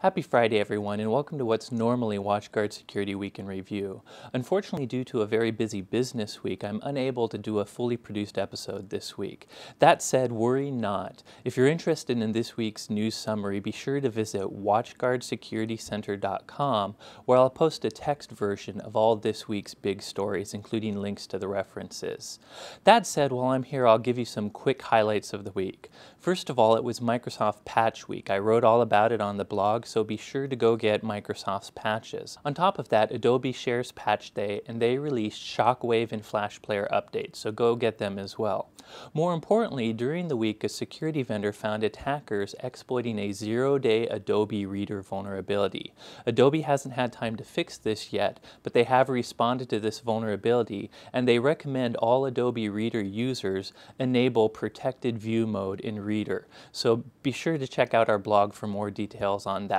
Happy Friday, everyone, and welcome to what's normally WatchGuard Security Week in Review. Unfortunately, due to a very busy business week, I'm unable to do a fully produced episode this week. That said, worry not. If you're interested in this week's news summary, be sure to visit watchguardsecuritycenter.com, where I'll post a text version of all this week's big stories, including links to the references. That said, while I'm here, I'll give you some quick highlights of the week. First of all, it was Microsoft Patch Week. I wrote all about it on the blog so be sure to go get Microsoft's patches. On top of that, Adobe shares patch day and they released Shockwave and Flash Player updates, so go get them as well. More importantly, during the week, a security vendor found attackers exploiting a zero-day Adobe Reader vulnerability. Adobe hasn't had time to fix this yet, but they have responded to this vulnerability, and they recommend all Adobe Reader users enable protected view mode in Reader. So be sure to check out our blog for more details on that.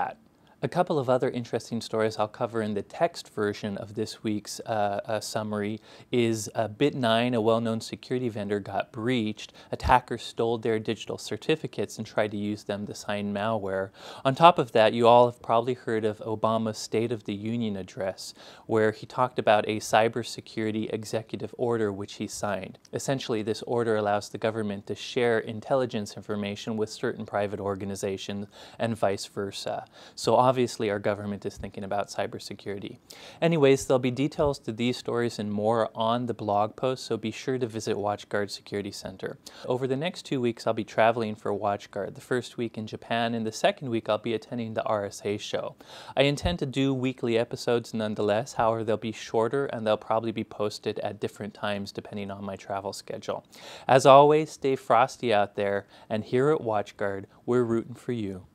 A couple of other interesting stories I'll cover in the text version of this week's uh, uh, summary is uh, Bit9, a well-known security vendor, got breached. Attackers stole their digital certificates and tried to use them to sign malware. On top of that, you all have probably heard of Obama's State of the Union address, where he talked about a cybersecurity executive order which he signed. Essentially, this order allows the government to share intelligence information with certain private organizations and vice versa. So obviously our government is thinking about cybersecurity. Anyways, there'll be details to these stories and more on the blog post, so be sure to visit WatchGuard Security Center. Over the next two weeks, I'll be traveling for WatchGuard, the first week in Japan, and the second week I'll be attending the RSA show. I intend to do weekly episodes nonetheless, however, they'll be shorter and they'll probably be posted at different times depending on my travel schedule. As always, stay frosty out there, and here at WatchGuard, we're rooting for you.